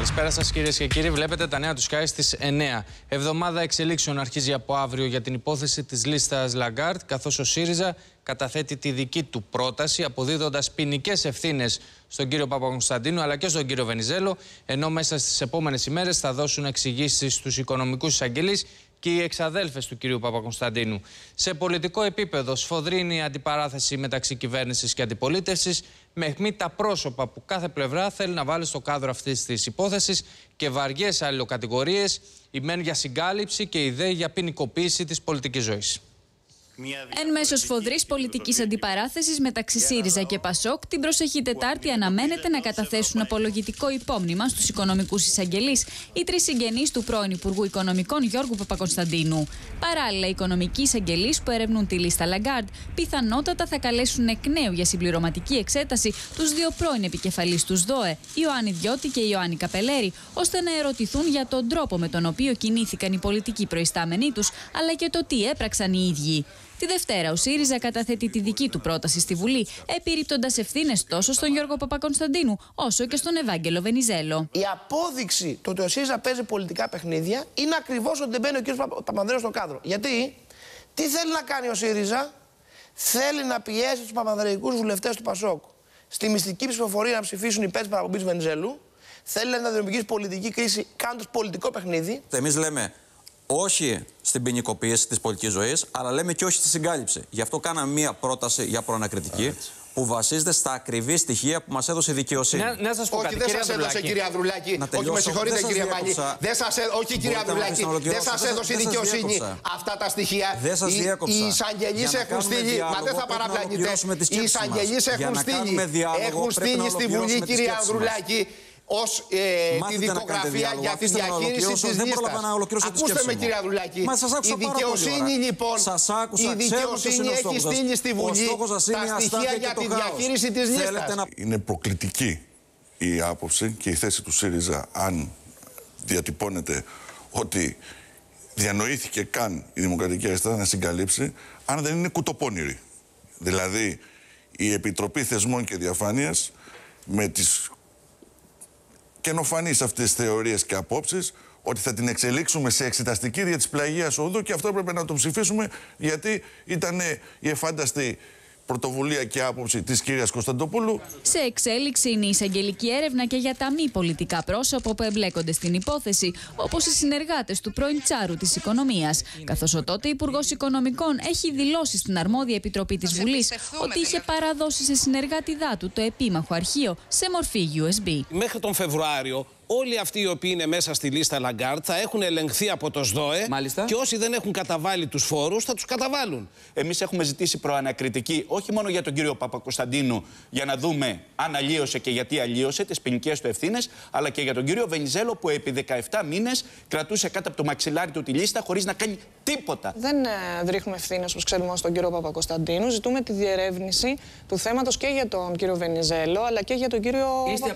Καλησπέρα σας, κυρίες και κύριοι. Βλέπετε τα νέα του Σκάι στι 9. Εβδομάδα εξελίξεων αρχίζει από αύριο για την υπόθεση της λίστας Λαγκάρτ, καθώς ο ΣΥΡΙΖΑ καταθέτει τη δική του πρόταση, αποδίδοντας ποινικές ευθύνες στον κύριο Παπαγκοσταντίνου αλλά και στον κύριο Βενιζέλο, ενώ μέσα στις επόμενες ημέρες θα δώσουν εξηγήσεις στους οικονομικούς εισαγγελείς και οι εξαδέλφες του κυρίου Παπακωνσταντίνου. Σε πολιτικό επίπεδο σφοδρύνει η αντιπαράθεση μεταξύ κυβέρνησης και αντιπολίτευσης με τα πρόσωπα που κάθε πλευρά θέλει να βάλει στο κάδρο αυτής της υπόθεσης και βαριές αλληλοκατηγορίες, η μεν για συγκάλυψη και η για ποινικοποίηση της πολιτικής ζωής. Εν μέσω σφοδρή πολιτική αντιπαράθεσης μεταξύ ΣΥΡΙΖΑ και ΠΑΣΟΚ, την προσεχή Τετάρτη αναμένεται να καταθέσουν απολογητικό υπόμνημα στους οικονομικούς εισαγγελείς οι τρεις συγγενείς του πρώην Υπουργού Οικονομικών Γιώργου Παπακοσταντίνου. Παράλληλα, οι οικονομικοί εισαγγελείς που ερευνούν τη λίστα Λαγκάρντ πιθανότατα θα καλέσουν εκ νέου για συμπληρωματική εξέταση τους δύο πρώην επικεφαλείς τους ΔΟΕ, Ιωάννη Διώτη και Ιωάννη Καπελέρη, ώστε να ερωτηθούν για τον τρόπο με τον οποίο κινήθηκαν οι πολιτικοί προϊστάμενοι τους, αλλά και το τι έπραξαν οι ίδιοι. Τη Δευτέρα, ο ΣΥΡΙΖΑ καταθέτει τη δική του πρόταση στη Βουλή, επιρρύπτοντα ευθύνες τόσο στον Γιώργο Παπακονσταντίνου, όσο και στον Ευάγγελο Βενιζέλο. Η απόδειξη του ότι ο ΣΥΡΙΖΑ παίζει πολιτικά παιχνίδια είναι ακριβώς ότι δεν μπαίνει ο κ. Παπανδρέο στο κάδρο. Γιατί, τι θέλει να κάνει ο ΣΥΡΙΖΑ, θέλει να πιέσει τους παπανδρεϊκούς βουλευτές του Πασόκ στη μυστική ψηφοφορία να ψηφίσουν υπέρ της παραπομπής Βενιζέλου. Θέλει να δημιουργήσει πολιτική κρίση κάνοντας πολιτικό παιχνίδι. Εμείς λέμε όχι στην ποινικοποίηση της πολιτικής ζωής, αλλά λέμε και όχι στη συγκάλυψη. Γι' αυτό κάναμε μία πρόταση για προανακριτική. Έτσι που βασίζεται στα ακριβή στοιχεία που μας έδωσε η δικαιοσύνη. Να, σας πω όχι, δεν σας έδωσε κυρία Ανδρουλάκη. Όχι, με συγχωρείτε κύριε Παλή. σας Όχι κυρία Ανδρουλάκη. Δεν σας έδωσε η δικαιοσύνη αυτά τα στοιχεία. Δεν σας διέκοψα. Οι εισαγγελείς έχουν στείλει. Μα δεν θα παραπλανηθείτε. Οι εισαγγελεί έχουν στείλει. Έχουν στείλει στη Βουλή κυρία Ανδρουλάκη ως ε, δικογραφία για τη διαχείριση τη λίστα. Ακούστε με, κυρία Δουλάκη. Μα σας άκουσα η δικαιοσύνη, λοιπόν, η δικαιοσύνη έχει στείλει στη Βουλή τα στοιχεία για τη διαχείριση τη λίστα. Είναι προκλητική η άποψη και η θέση του ΣΥΡΙΖΑ αν διατυπώνεται ότι διανοήθηκε καν η Δημοκρατική Αριστερά να συγκαλύψει αν δεν είναι κουτοπώνηρη. Δηλαδή η Επιτροπή Θεσμών και Διαφάνειας με τις καινοφανείς αυτές τις θεωρίες και απόψεις ότι θα την εξελίξουμε σε εξεταστική δια της πλαγίας οδού και αυτό έπρεπε να το ψηφίσουμε γιατί ήταν η εφάνταστη πρωτοβουλία και άποψη της κυρίας Κωνσταντοπούλου. Σε εξέλιξη είναι η εισαγγελική έρευνα και για τα μη πολιτικά πρόσωπα που εμπλέκονται στην υπόθεση, όπως οι συνεργάτες του πρώην τσάρου της Οικονομίας. Καθώς ο τότε Υπουργός Οικονομικών έχει δηλώσει στην αρμόδια επιτροπή της Βουλή ότι είχε παραδώσει σε συνεργάτη δάτου το επίμαχο αρχείο σε μορφή USB. Μέχρι τον Φεβρουάριο όλοι αυτοί οι οποίοι είναι μέσα στη λίστα Λαγκάρτ θα έχουν ελεγχθεί από το ΣΔΟΕ και όσοι δεν έχουν καταβάλει τους φόρους θα τους καταβάλουν. Εμείς έχουμε ζητήσει προανακριτική όχι μόνο για τον κύριο Παπακοσταντίνου για να δούμε αν αλλίωσε και γιατί αλλίωσε τις ποινικές του ευθύνες, αλλά και για τον κύριο Βενιζέλο που επί 17 μήνες κρατούσε κάτω από το μαξιλάρι του τη λίστα χωρίς να κάνει τίποτα. Δεν ε, ευθύνες, όπως ξέρουμε, στον κύριο Παπακοσταντίνου. Ζητούμε τη διερεύνηση του θέματος και για τον κύριο Βενιζέλο αλλά και για τον κύριο Είστε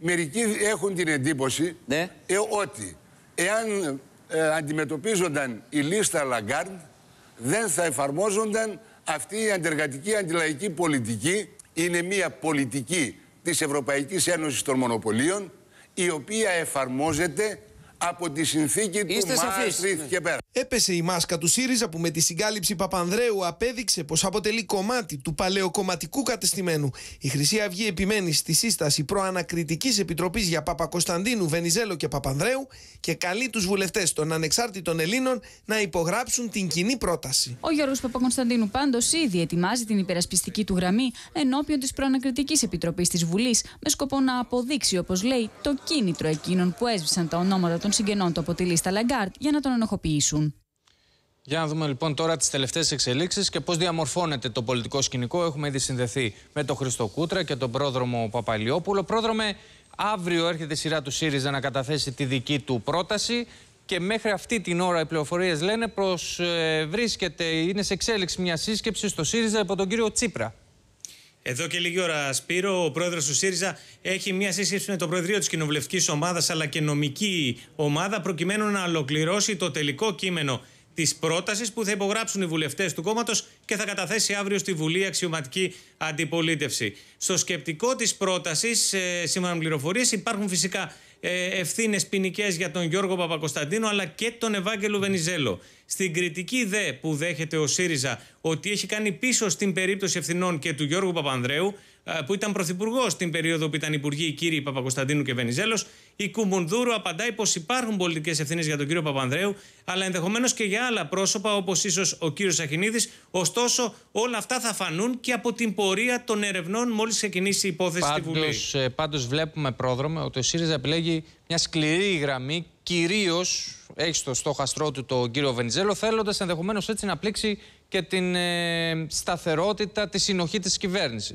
Μερικοί έχουν την εντύπωση ναι. ε, ότι εάν ε, αντιμετωπίζονταν η λίστα Λαγκάρντ δεν θα εφαρμόζονταν αυτή η αντεργατική αντιλαϊκή πολιτική. Είναι μια πολιτική της Ευρωπαϊκής Ένωσης των Μονοπωλίων η οποία εφαρμόζεται από τη συνθήκη του Μάστριχ ναι. και πέρα. Έπεσε η μάσκα του ΣΥΡΙΖΑ που με τη συγκάλυψη Παπανδρέου απέδειξε πως αποτελεί κομμάτι του παλαιοκομματικού κατεστημένου. Η Χρυσή Αυγή επιμένει στη σύσταση προανακριτικής επιτροπής για Πάπα Κωνσταντίνου, Βενιζέλο και Παπανδρέου και καλεί τους βουλευτές των ανεξάρτητων Ελλήνων να υπογράψουν την κοινή πρόταση. Ο Γιώργος Κωνσταντίνου πάντως ήδη ετοιμάζει την υπερασπιστική του γραμμή ενώπιον της προανακριτικής επιτροπής της Βουλής με σκοπό να αποδείξει, όπως λέει, το κίνητρο εκείνων που έσβησαν τα ονόματα των συγγενών του από τη λίστα Λαγκάρτ για να τον ενοχοποιήσουν. Για να δούμε λοιπόν τώρα τις τελευταίες εξελίξεις και πώς διαμορφώνεται το πολιτικό σκηνικό. Έχουμε ήδη συνδεθεί με τον Χριστό Κούτρα και τον πρόδρομο Παπαλιόπουλο. Πρόδρομε, αύριο έρχεται η σειρά του ΣΥΡΙΖΑ να καταθέσει τη δική του πρόταση. Και μέχρι αυτή την ώρα οι πληροφορίες λένε πως ε, βρίσκεται, είναι σε εξέλιξη μια σύσκεψη στο ΣΥΡΙΖΑ από τον κύριο Τσίπρα. Εδώ και λίγη ώρα, Σπύρο, ο πρόεδρος του ΣΥΡΙΖΑ έχει μια σύσκεψη με το Προεδρείο της Κοινοβουλευτικής Ομάδας αλλά και νομική ομάδα, προκειμένου να ολοκληρώσει το τελικό κείμενο της πρότασης που θα υπογράψουν οι βουλευτές του κόμματος και θα καταθέσει αύριο στη Βουλή αξιωματική αντιπολίτευση. Στο σκεπτικό της πρότασης, σήμερα σύμφωνα με πληροφορίες, υπάρχουν φυσικά ε, ευθύνες ποινικές για τον Γιώργο Παπακοσταντίνο αλλά και τον Ευάγγελο Βενιζέλο. Στην κριτική δε που δέχεται ο ΣΥΡΙΖΑ ότι έχει κάνει πίσω στην περίπτωση ευθυνών και του Γιώργου Παπανδρέου, που ήταν πρωθυπουργός την περίοδο που ήταν υπουργοί οι κύριοι Παπακοσταντίνου και Βενιζέλος, η Κουμουνδούρου απαντάει πως υπάρχουν πολιτικές ευθύνες για τον κύριο Παπανδρέου, αλλά ενδεχομένως και για άλλα πρόσωπα όπως ίσως ο κύριος Σαχινίδης. Ωστόσο, όλα αυτά θα φανούν και από την πορεία των ερευνών μόλις ξεκινήσει η υπόθεση πάντως, στη Βουλή. Ε, Πάντως, βλέπουμε πρόδρομο ότι ο ΣΥΡΙΖΑ επιλέγει μια σκληρή γραμμή κυρίως έχει στο στόχαστρό του τον κύριο Βενιζέλο, θέλοντας ενδεχομένως έτσι να πλήξει και την ε, σταθερότητα, τη συνοχή της κυβέρνησης.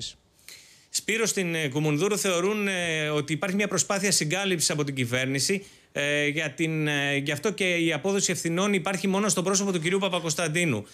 Σπύρο, στην ε, Κουμουνδούρου θεωρούν ε, ότι υπάρχει μια προσπάθεια συγκάλυψης από την κυβέρνηση. Ε, για την, γι' αυτό και η απόδοση ευθυνών υπάρχει μόνο στο πρόσωπο του κυρίου Παπακοσταντίνου.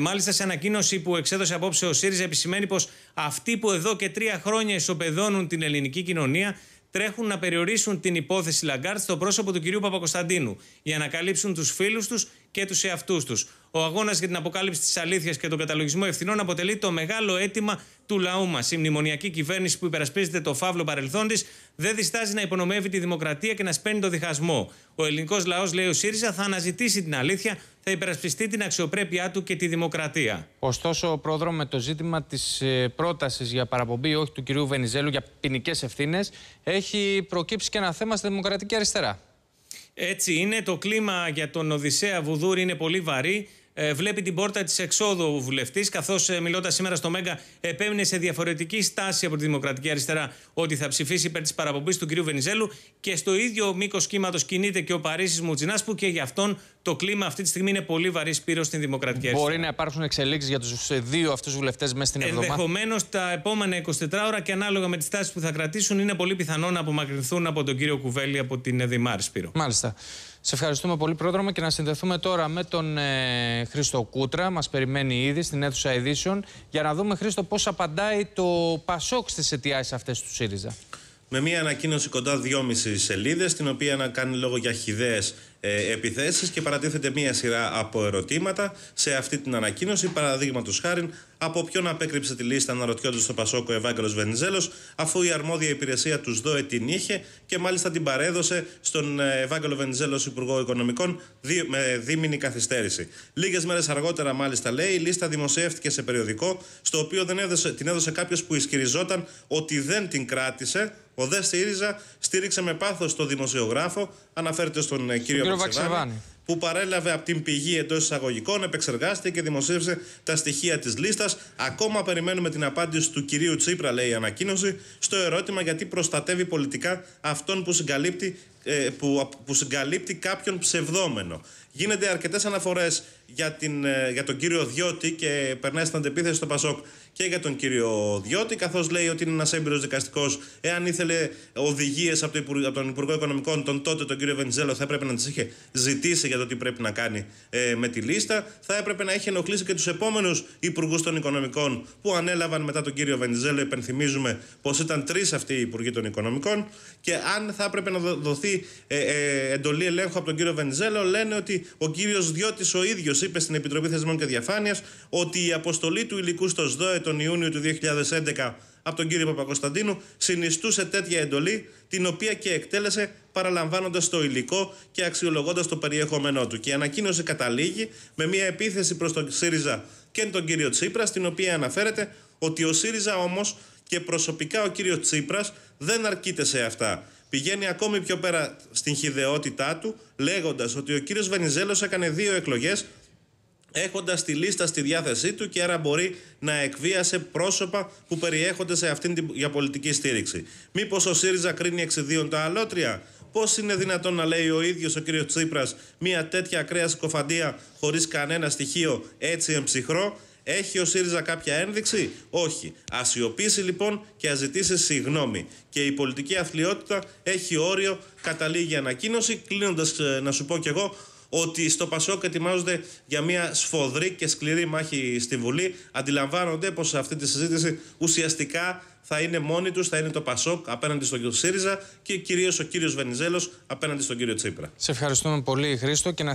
μάλιστα, σε ανακοίνωση που εξέδωσε απόψε ο ΣΥΡΙΖΑ, επισημαίνει πως αυτοί που εδώ και τρία χρόνια ισοπεδώνουν την ελληνική κοινωνία τρέχουν να περιορίσουν την υπόθεση Λαγκάρτ στο πρόσωπο του κυρίου Παπακοσταντίνου για να καλύψουν τους φίλους τους και τους εαυτούς τους. Ο αγώνας για την αποκάλυψη της αλήθειας και τον καταλογισμό ευθυνών αποτελεί το μεγάλο αίτημα του λαού μας. Η μνημονιακή κυβέρνηση που υπερασπίζεται το φαύλο παρελθόν της δεν διστάζει να υπονομεύει τη δημοκρατία και να σπαίνει το διχασμό. Ο ελληνικός λαός, λέει ο ΣΥΡΙΖΑ, θα αναζητήσει την αλήθεια, θα υπερασπιστεί την αξιοπρέπειά του και τη δημοκρατία. Ωστόσο, ο πρόεδρο, με το ζήτημα της ε, πρότασης για παραπομπή όχι του κυρίου Βενιζέλου για ποινικές ευθύνες, έχει προκύψει και ένα θέμα στη Δημοκρατική Αριστερά. Έτσι είναι, το κλίμα για τον Οδυσσέα Βουδούρη είναι πολύ βαρύ. Ε, βλέπει την πόρτα της εξόδου ο βουλευτής, καθώς ε, μιλώντας σήμερα στο Μέγκα, επέμεινε σε διαφορετική στάση από τη Δημοκρατική Αριστερά ότι θα ψηφίσει υπέρ της παραπομπής του κ. Βενιζέλου. Και στο ίδιο μήκος κύματος κινείται και ο Παρίσι Μουτζινά, που και γι' αυτόν το κλίμα αυτή τη στιγμή είναι πολύ βαρύς πύρος στην Δημοκρατική Αριστερά. Μπορεί να υπάρξουν εξελίξεις για τους ε, δύο αυτούς βουλευτές μέσα στην εβδομάδα. Ενδεχομένως τα επόμενα 24 ώρα και ανάλογα με τις τάσεις που θα κρατήσουν, είναι πολύ πιθανό να απομακρυνθούν από τον κύριο Κουβέλη από την Δημάρης Σπύρο. Μάλιστα. Σε ευχαριστούμε πολύ, Πρόδρομο, και να συνδεθούμε τώρα με τον ε, Χρήστο Κούτρα. Μας περιμένει ήδη στην αίθουσα ειδήσεων. Για να δούμε, Χρήστο, πώς απαντάει το Πασόκ στις αιτιάσεις αυτές του ΣΥΡΙΖΑ. Με μια ανακοίνωση κοντά 2,5 σελίδες, την οποία να κάνει λόγο για χιδέες ε, επιθέσεις και παρατίθεται μία σειρά από ερωτήματα σε αυτή την ανακοίνωση. Παραδείγματος χάρη, από ποιον απέκρυψε τη λίστα αναρωτιόντα στο Πασόκο Ευάγγελος Βενιζέλος, αφού η αρμόδια υπηρεσία τους ΔΟΕ την είχε και μάλιστα την παρέδωσε στον ε, Ευάγγελο Βενιζέλος, Υπουργό Οικονομικών, με δίμηνη καθυστέρηση. Λίγες μέρες αργότερα, μάλιστα, λέει, η λίστα δημοσιεύτηκε σε περιοδικό, στο οποίο δεν έδωσε, την έδωσε κάποιος που ισχυριζόταν ότι δεν την κράτησε. Ο Δε ΣΥΡΙΖΑ στήριξε με πάθος το δημοσιογράφο, αναφέρεται στον ε, κύριο που παρέλαβε από την πηγή εντός εισαγωγικών, επεξεργάστηκε και δημοσίευσε τα στοιχεία της λίστας. Ακόμα περιμένουμε την απάντηση του κυρίου Τσίπρα, λέει η ανακοίνωση, στο ερώτημα γιατί προστατεύει πολιτικά αυτόν που συγκαλύπτει, ε, που, που συγκαλύπτει κάποιον ψευδόμενο. Γίνεται αρκετές αναφορές για, ε, για τον κύριο Διώτη και περνάει στην αντεπίθεση στο Πασόκ και για τον κύριο Διώτη, καθώς λέει ότι είναι ένας έμπειρος δικαστικός. Εάν ήθελε οδηγίες από, από τον Υπουργό Οικονομικών, τον τότε τον κύριο Βενιζέλο, θα έπρεπε να τις είχε ζητήσει για το τι πρέπει να κάνει ε, με τη λίστα. Θα έπρεπε να έχει ενοχλήσει και τους επόμενους υπουργούς των Οικονομικών που ανέλαβαν μετά τον κύριο Βενιζέλο. Υπενθυμίζουμε πως ήταν τρεις αυτοί οι υπουργοί των Οικονομικών. Και αν θα έπρεπε να δοθεί ε, ε, εντολή ελέγχου από τον κύριο Βενιζέλο, λένε ότι ο κύριος Διώτης ο ίδιος είπε στην Επιτροπή Θεσμών και Διαφάνειας ότι η αποστολή του υλικού στο ΣΔΟΕ τον Ιούνιο του 2011 από τον κύριο Παπακοσταντίνου συνιστούσε τέτοια εντολή, την οποία και εκτέλεσε παραλαμβάνοντας το υλικό και αξιολογώντας το περιεχόμενό του. Και η ανακοίνωση καταλήγει με μια επίθεση προς τον ΣΥΡΙΖΑ και τον κύριο Τσίπρας, στην οποία αναφέρεται ότι ο ΣΥΡΙΖΑ όμως και προσωπικά ο κύριος Τσίπρας δεν αρκείται σε αυτά. Πηγαίνει ακόμη πιο πέρα στην χιδεότητά του, λέγοντας ότι ο κύριος Βενιζέλος έκανε δύο εκλογές έχοντας τη λίστα στη διάθεσή του και άρα μπορεί να εκβίασε πρόσωπα που περιέχονται σε αυτήν την για πολιτική στήριξη. Μήπως ο ΣΥΡΙΖΑ κρίνει εξιδίων τα αλότρια. Πώς είναι δυνατόν να λέει ο ίδιος ο κύριος Τσίπρας μια τέτοια ακραία σκοφαντία χωρίς κανένα στοιχείο έτσι εμψυχρό. Έχει ο ΣΥΡΙΖΑ κάποια ένδειξη, Όχι. Α σιωπήσει λοιπόν και α ζητήσει συγγνώμη. Και η πολιτική αθλειότητα έχει όριο, καταλήγει ανακοίνωση. Κλείνοντας, ε, να σου πω κι εγώ ότι στο Πασόκ ετοιμάζονται για μια σφοδρή και σκληρή μάχη στη Βουλή. Αντιλαμβάνονται πως αυτή τη συζήτηση ουσιαστικά θα είναι μόνοι τους, θα είναι το Πασόκ απέναντι στον κύριο ΣΥΡΙΖΑ και κυρίως ο κύριος Βενιζέλος απέναντι στον κύριο Τσίπρα. Σε ευχαριστούμε πολύ, Χρήστο, και να